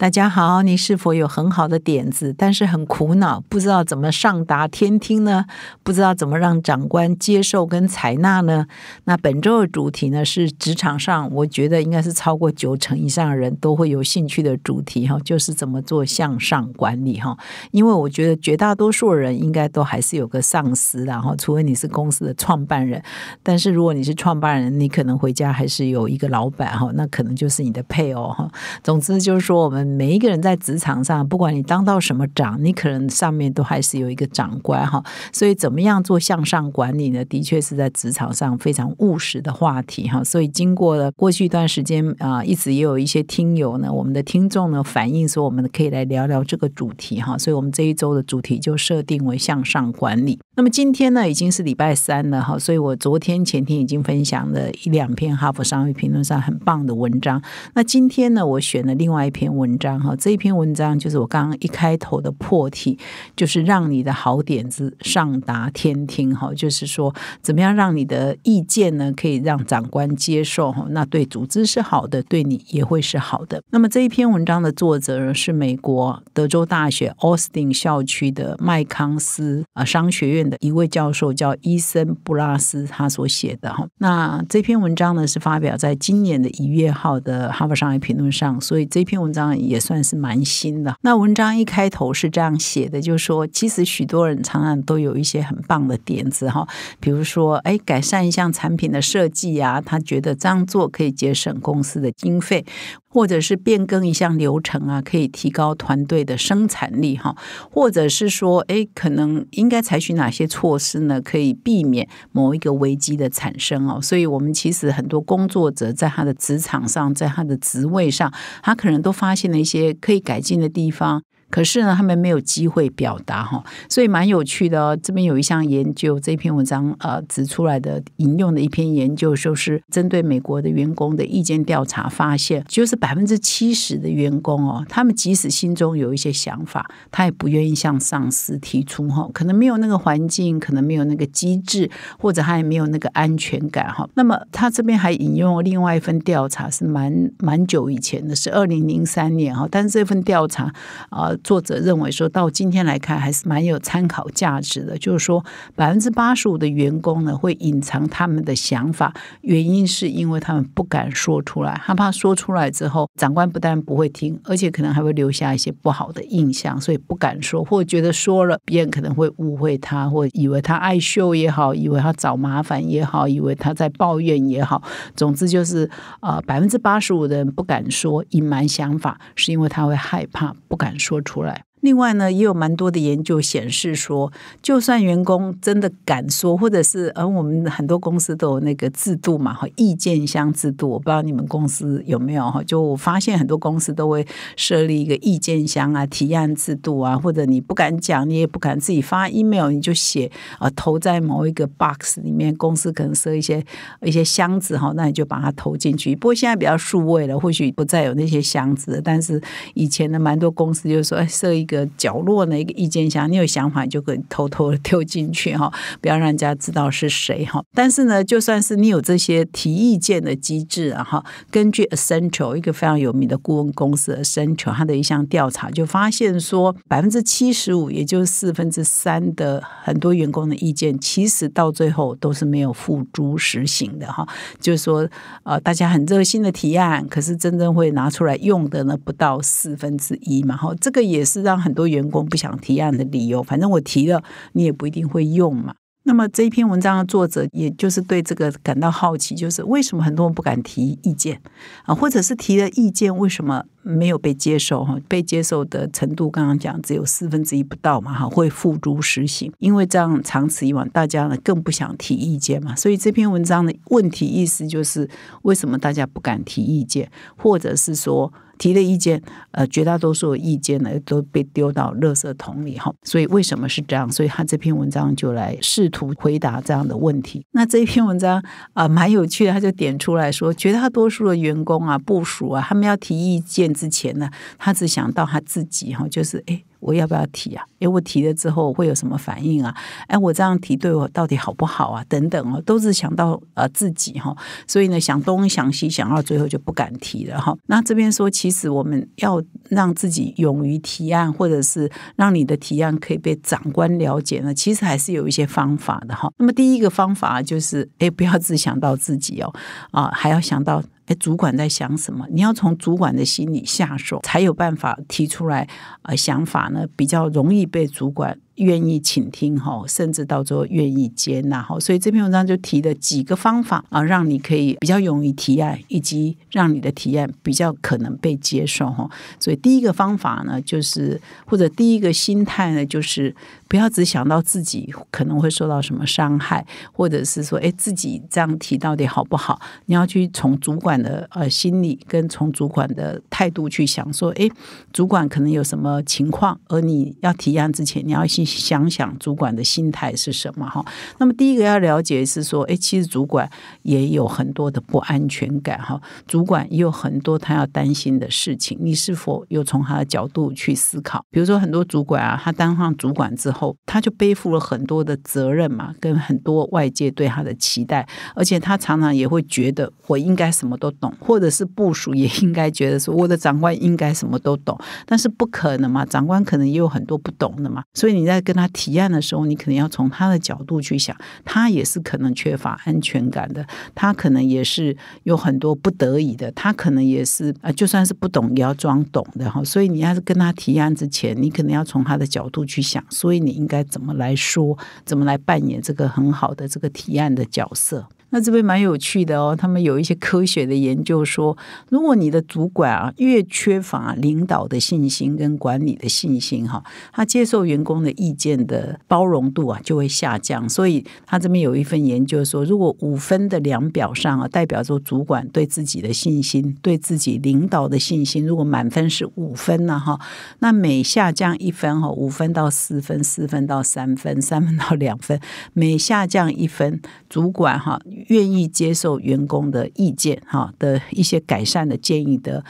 大家好，你是否有很好的点子，但是很苦恼，不知道怎么上达天听呢？不知道怎么让长官接受跟采纳呢？那本周的主题呢是职场上，我觉得应该是超过九成以上的人都会有兴趣的主题哈，就是怎么做向上管理哈。因为我觉得绝大多数人应该都还是有个上司然后除非你是公司的创办人。但是如果你是创办人，你可能回家还是有一个老板哈，那可能就是你的配偶哈。总之就是说我们。每一个人在职场上，不管你当到什么长，你可能上面都还是有一个长官哈。所以怎么样做向上管理呢？的确是在职场上非常务实的话题哈。所以经过了过去一段时间啊，一直也有一些听友呢，我们的听众呢，反映说我们可以来聊聊这个主题哈。所以，我们这一周的主题就设定为向上管理。那么今天呢，已经是礼拜三了哈。所以我昨天、前天已经分享了一两篇《哈佛商业评论》上很棒的文章。那今天呢，我选了另外一篇文。这样哈，这一篇文章就是我刚刚一开头的破题，就是让你的好点子上达天听哈，就是说怎么样让你的意见呢可以让长官接受哈，那对组织是好的，对你也会是好的。那么这一篇文章的作者是美国德州大学奥斯汀校区的麦康斯啊商学院的一位教授，叫伊森布拉斯，他所写的哈。那这篇文章呢是发表在今年的一月号的《哈佛商业评论》上，所以这篇文章。也算是蛮新的。那文章一开头是这样写的，就说其实许多人常常都有一些很棒的点子哈，比如说哎，改善一项产品的设计呀，他觉得这样做可以节省公司的经费。或者是变更一项流程啊，可以提高团队的生产力哈；或者是说，哎，可能应该采取哪些措施呢？可以避免某一个危机的产生哦。所以我们其实很多工作者在他的职场上，在他的职位上，他可能都发现了一些可以改进的地方。可是呢，他们没有机会表达哈，所以蛮有趣的哦。这边有一项研究，这篇文章呃指出来的引用的一篇研究，就是针对美国的员工的意见调查，发现就是百分之七十的员工哦，他们即使心中有一些想法，他也不愿意向上司提出哈，可能没有那个环境，可能没有那个机制，或者他也没有那个安全感哈。那么他这边还引用了另外一份调查，是蛮蛮久以前的，是二零零三年哈，但是这份调查啊。作者认为，说到今天来看，还是蛮有参考价值的。就是说，百分之八十五的员工呢，会隐藏他们的想法，原因是因为他们不敢说出来，害怕说出来之后，长官不但不会听，而且可能还会留下一些不好的印象，所以不敢说，或觉得说了，别人可能会误会他，或以为他爱秀也好，以为他找麻烦也好，以为他在抱怨也好。总之就是，呃，百分之八十五的人不敢说隐瞒想法，是因为他会害怕，不敢说出。出来。另外呢，也有蛮多的研究显示说，就算员工真的敢说，或者是呃，我们很多公司都有那个制度嘛，哈，意见箱制度。我不知道你们公司有没有哈？就我发现很多公司都会设立一个意见箱啊、提案制度啊，或者你不敢讲，你也不敢自己发 email，你就写啊，投在某一个 box 里面。公司可能设一些一些箱子哈，那你就把它投进去。不过现在比较数位了，或许不再有那些箱子，但是以前的蛮多公司就是说，哎，设一。个角落那个意见箱，你有想法就可以偷偷丢进去哈，不要让人家知道是谁哈。但是呢，就算是你有这些提意见的机制，啊哈，根据 Essential 一个非常有名的顾问公司 Essential 他的一项调查，就发现说百分之七十五，也就是四分之三的很多员工的意见，其实到最后都是没有付诸实行的哈。就是说，呃，大家很热心的提案，可是真正会拿出来用的呢，不到四分之一嘛。哈，这个也是让很多员工不想提案的理由，反正我提了，你也不一定会用嘛。那么这一篇文章的作者，也就是对这个感到好奇，就是为什么很多人不敢提意见啊，或者是提了意见，为什么？没有被接受哈，被接受的程度刚刚讲只有四分之一不到嘛哈，会付诸实行。因为这样长此以往，大家呢更不想提意见嘛。所以这篇文章的问题意思就是，为什么大家不敢提意见，或者是说提的意见，呃，绝大多数的意见呢都被丢到垃圾桶里哈。所以为什么是这样？所以他这篇文章就来试图回答这样的问题。那这篇文章啊，蛮有趣的，他就点出来说，绝大多数的员工啊，部署啊，他们要提意见。之前呢，他只想到他自己哈，就是哎，我要不要提啊？哎，我提了之后会有什么反应啊？哎，我这样提对我到底好不好啊？等等哦，都是想到呃自己哈，所以呢，想东想西，想到最后就不敢提了哈。那这边说，其实我们要让自己勇于提案，或者是让你的提案可以被长官了解呢，其实还是有一些方法的哈。那么第一个方法就是，哎，不要只想到自己哦，啊，还要想到。主管在想什么？你要从主管的心里下手，才有办法提出来。呃，想法呢，比较容易被主管。愿意倾听哈，甚至到时愿意接纳哈，所以这篇文章就提了几个方法啊，让你可以比较容易提案，以及让你的提案比较可能被接受哈。所以第一个方法呢，就是或者第一个心态呢，就是不要只想到自己可能会受到什么伤害，或者是说，哎，自己这样提到底好不好？你要去从主管的呃心理跟从主管的态度去想，说，哎，主管可能有什么情况，而你要提案之前，你要先。想想主管的心态是什么哈？那么第一个要了解是说，哎，其实主管也有很多的不安全感哈。主管也有很多他要担心的事情。你是否有从他的角度去思考？比如说很多主管啊，他当上主管之后，他就背负了很多的责任嘛，跟很多外界对他的期待，而且他常常也会觉得我应该什么都懂，或者是部署也应该觉得说我的长官应该什么都懂，但是不可能嘛，长官可能也有很多不懂的嘛。所以你。在跟他提案的时候，你可能要从他的角度去想，他也是可能缺乏安全感的，他可能也是有很多不得已的，他可能也是啊，就算是不懂也要装懂的哈。所以你要是跟他提案之前，你可能要从他的角度去想，所以你应该怎么来说，怎么来扮演这个很好的这个提案的角色。那这边蛮有趣的哦，他们有一些科学的研究说，如果你的主管啊越缺乏领导的信心跟管理的信心哈，他接受员工的意见的包容度啊就会下降。所以他这边有一份研究说，如果五分的量表上啊，代表着主管对自己的信心、对自己领导的信心，如果满分是五分呢哈，那每下降一分哈，五分到四分，四分到三分，三分到两分，每下降一分，主管哈。愿意接受员工的意见，哈的一些改善的建议的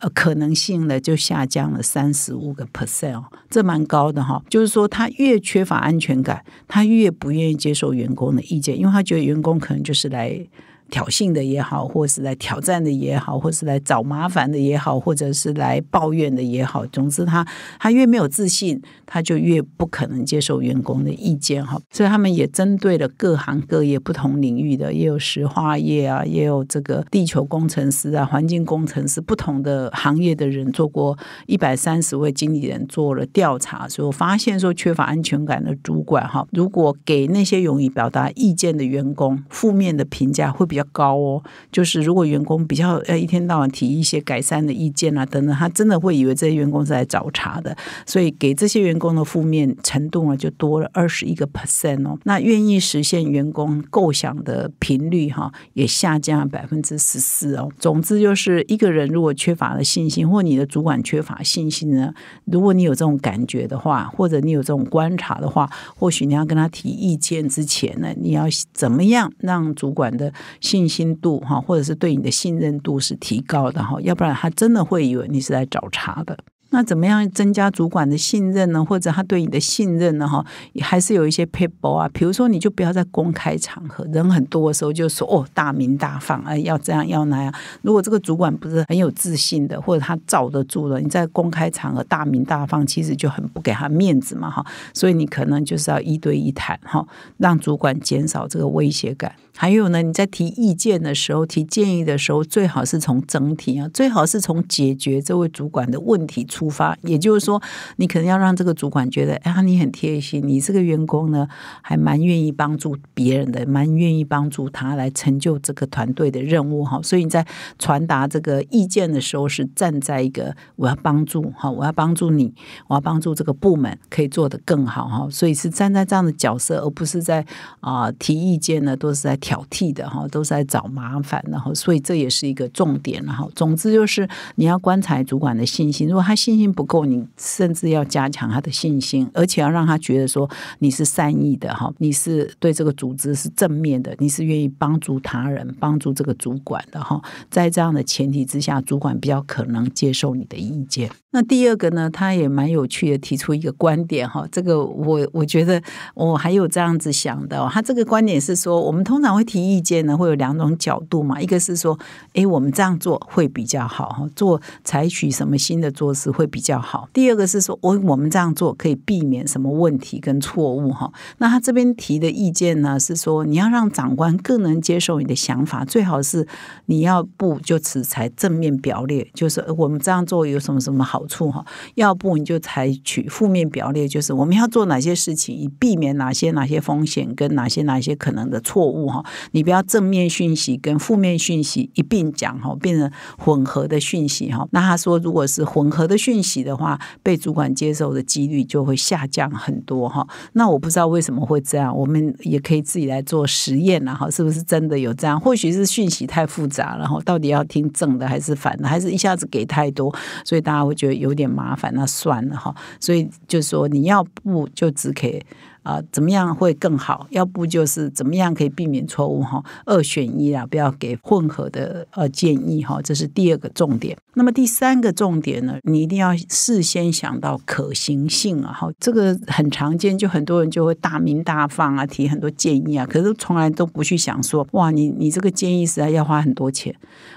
呃可能性呢，就下降了三十五个 percent 这蛮高的哈。就是说，他越缺乏安全感，他越不愿意接受员工的意见，因为他觉得员工可能就是来。挑衅的也好，或是来挑战的也好，或是来找麻烦的也好，或者是来抱怨的也好，总之他他越没有自信，他就越不可能接受员工的意见哈。所以他们也针对了各行各业不同领域的，也有石化业啊，也有这个地球工程师啊、环境工程师不同的行业的人做过一百三十位经理人做了调查，所我发现说缺乏安全感的主管哈，如果给那些勇于表达意见的员工负面的评价会比较。高哦，就是如果员工比较呃一天到晚提一些改善的意见啊等等，他真的会以为这些员工是来找茬的，所以给这些员工的负面程度呢就多了二十一个 percent 哦。那愿意实现员工构想的频率哈也下降百分之十四哦。总之就是一个人如果缺乏了信心，或你的主管缺乏信心呢，如果你有这种感觉的话，或者你有这种观察的话，或许你要跟他提意见之前呢，你要怎么样让主管的。信心度哈，或者是对你的信任度是提高的哈，要不然他真的会以为你是来找茬的。那怎么样增加主管的信任呢？或者他对你的信任呢？哈，还是有一些 people 啊，比如说你就不要在公开场合人很多的时候就说哦大名大放啊要这样要那样。如果这个主管不是很有自信的，或者他罩得住的，你在公开场合大名大放，其实就很不给他面子嘛哈。所以你可能就是要一对一谈哈，让主管减少这个威胁感。还有呢，你在提意见的时候、提建议的时候，最好是从整体啊，最好是从解决这位主管的问题出发。也就是说，你可能要让这个主管觉得，哎呀，你很贴心，你这个员工呢，还蛮愿意帮助别人的，蛮愿意帮助他来成就这个团队的任务哈。所以你在传达这个意见的时候，是站在一个我要帮助哈，我要帮助你，我要帮助这个部门可以做得更好哈。所以是站在这样的角色，而不是在啊提意见呢，都是在。挑剔的哈，都是在找麻烦，然后所以这也是一个重点，然后总之就是你要观察主管的信心，如果他信心不够，你甚至要加强他的信心，而且要让他觉得说你是善意的哈，你是对这个组织是正面的，你是愿意帮助他人、帮助这个主管的哈，在这样的前提之下，主管比较可能接受你的意见。那第二个呢，他也蛮有趣的提出一个观点哈，这个我我觉得我还有这样子想的，他这个观点是说我们通常。我会提意见呢，会有两种角度嘛。一个是说，哎，我们这样做会比较好做采取什么新的措施会比较好。第二个是说，我我们这样做可以避免什么问题跟错误哈。那他这边提的意见呢，是说你要让长官更能接受你的想法，最好是你要不就此才正面表列，就是我们这样做有什么什么好处哈；要不你就采取负面表列，就是我们要做哪些事情以避免哪些哪些风险跟哪些哪些可能的错误哈。你不要正面讯息跟负面讯息一并讲哈，变成混合的讯息哈。那他说，如果是混合的讯息的话，被主管接受的几率就会下降很多哈。那我不知道为什么会这样，我们也可以自己来做实验然后是不是真的有这样？或许是讯息太复杂了哈，到底要听正的还是反的，还是一下子给太多，所以大家会觉得有点麻烦。那算了哈，所以就说你要不就只给。啊，怎么样会更好？要不就是怎么样可以避免错误哈？二选一啊，不要给混合的呃建议哈。这是第二个重点。那么第三个重点呢？你一定要事先想到可行性啊。哈，这个很常见，就很多人就会大名大放啊，提很多建议啊。可是从来都不去想说，哇，你你这个建议实在要花很多钱，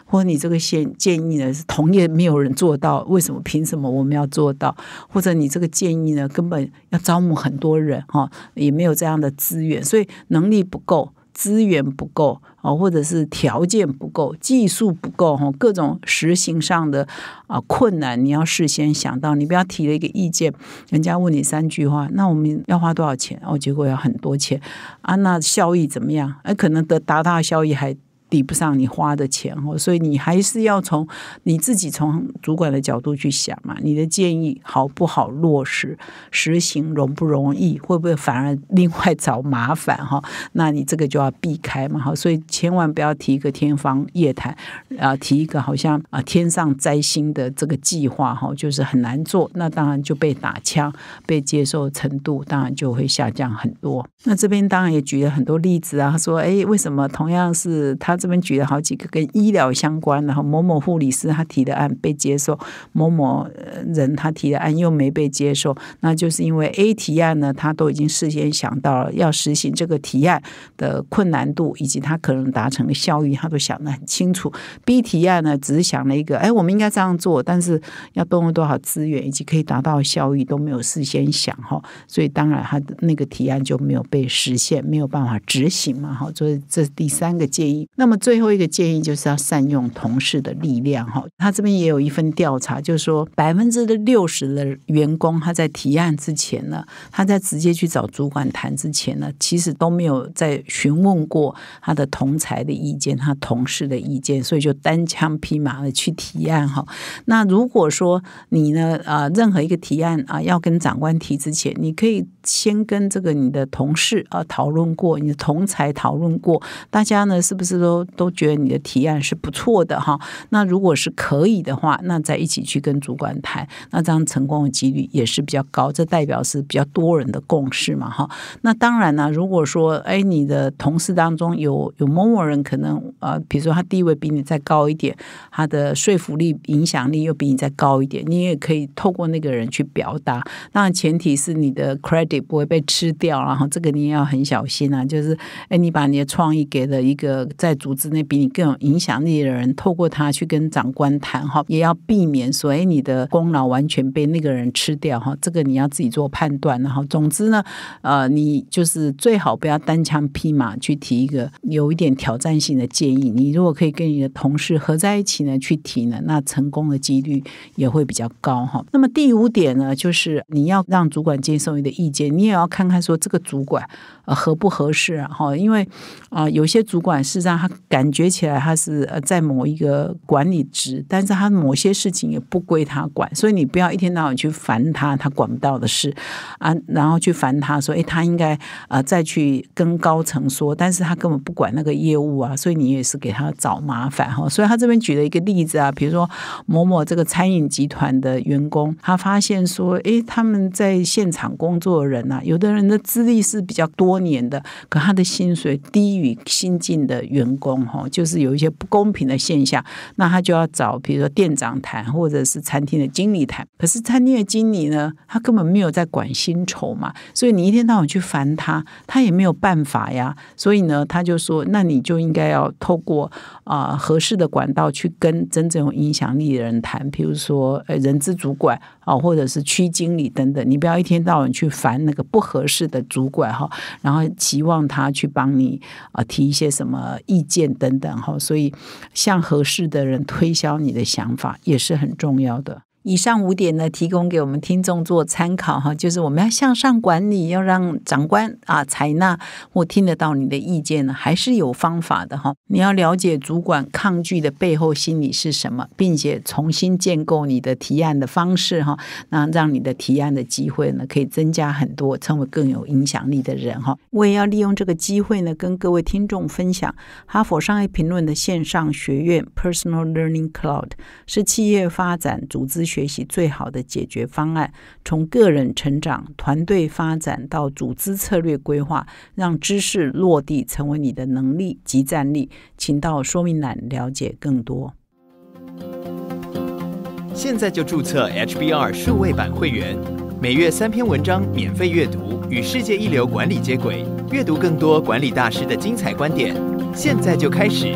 或者你这个建建议呢是同业没有人做到，为什么？凭什么我们要做到？或者你这个建议呢，根本要招募很多人哈？也没有这样的资源，所以能力不够，资源不够啊，或者是条件不够，技术不够，哈，各种实行上的啊困难，你要事先想到。你不要提了一个意见，人家问你三句话，那我们要花多少钱？哦，结果要很多钱啊，那效益怎么样？哎，可能得达到效益还。抵不上你花的钱哦，所以你还是要从你自己从主管的角度去想嘛，你的建议好不好落实、实行容不容易，会不会反而另外找麻烦哈？那你这个就要避开嘛哈，所以千万不要提一个天方夜谭啊，提一个好像啊天上摘星的这个计划哈，就是很难做，那当然就被打枪，被接受程度当然就会下降很多。那这边当然也举了很多例子啊，说哎为什么同样是他。这边举了好几个跟医疗相关的，然后某某护理师他提的案被接受，某某人他提的案又没被接受，那就是因为 A 提案呢，他都已经事先想到了要实行这个提案的困难度以及他可能达成的效益，他都想得很清楚。B 提案呢，只是想了一个，哎，我们应该这样做，但是要动用多少资源以及可以达到效益都没有事先想哈，所以当然他的那个提案就没有被实现，没有办法执行嘛，哈。所以这是第三个建议。那那么最后一个建议就是要善用同事的力量哈。他这边也有一份调查，就是说百分之六十的员工，他在提案之前呢，他在直接去找主管谈之前呢，其实都没有在询问过他的同才的意见，他同事的意见，所以就单枪匹马的去提案哈。那如果说你呢，呃，任何一个提案啊，要跟长官提之前，你可以先跟这个你的同事啊讨论过，你的同才讨论过，大家呢是不是都都都觉得你的提案是不错的哈，那如果是可以的话，那再一起去跟主管谈，那这样成功的几率也是比较高，这代表是比较多人的共识嘛哈。那当然呢，如果说哎你的同事当中有有某某人可能呃，比如说他地位比你再高一点，他的说服力、影响力又比你再高一点，你也可以透过那个人去表达，当然前提是你的 credit 不会被吃掉，然后这个你也要很小心啊，就是哎你把你的创意给了一个在主。组织内比你更有影响力的人，透过他去跟长官谈哈，也要避免所以你的功劳完全被那个人吃掉哈。这个你要自己做判断，然后总之呢，呃，你就是最好不要单枪匹马去提一个有一点挑战性的建议。你如果可以跟你的同事合在一起呢，去提呢，那成功的几率也会比较高哈。那么第五点呢，就是你要让主管接受你的意见，你也要看看说这个主管合不合适哈，因为啊，有些主管事实上他。感觉起来他是呃在某一个管理职，但是他某些事情也不归他管，所以你不要一天到晚去烦他，他管不到的事啊，然后去烦他说，哎，他应该呃再去跟高层说，但是他根本不管那个业务啊，所以你也是给他找麻烦哈。所以他这边举了一个例子啊，比如说某某这个餐饮集团的员工，他发现说，哎，他们在现场工作的人啊，有的人的资历是比较多年的，可他的薪水低于新进的员工。工哈，就是有一些不公平的现象，那他就要找，比如说店长谈，或者是餐厅的经理谈。可是餐厅的经理呢，他根本没有在管薪酬嘛，所以你一天到晚去烦他，他也没有办法呀。所以呢，他就说，那你就应该要透过啊合适的管道去跟真正有影响力的人谈，比如说呃人资主管啊，或者是区经理等等。你不要一天到晚去烦那个不合适的主管哈，然后期望他去帮你啊提一些什么意见。等等哈，所以向合适的人推销你的想法也是很重要的。以上五点呢，提供给我们听众做参考哈，就是我们要向上管理，要让长官啊采纳或听得到你的意见呢，还是有方法的哈。你要了解主管抗拒的背后心理是什么，并且重新建构你的提案的方式哈，那让你的提案的机会呢，可以增加很多，成为更有影响力的人哈。我也要利用这个机会呢，跟各位听众分享《哈佛商业评论》的线上学院 Personal Learning Cloud 是企业发展组织。学习最好的解决方案，从个人成长、团队发展到组织策略规划，让知识落地成为你的能力及战力。请到说明栏了解更多。现在就注册 HBR 数位版会员，每月三篇文章免费阅读，与世界一流管理接轨，阅读更多管理大师的精彩观点。现在就开始。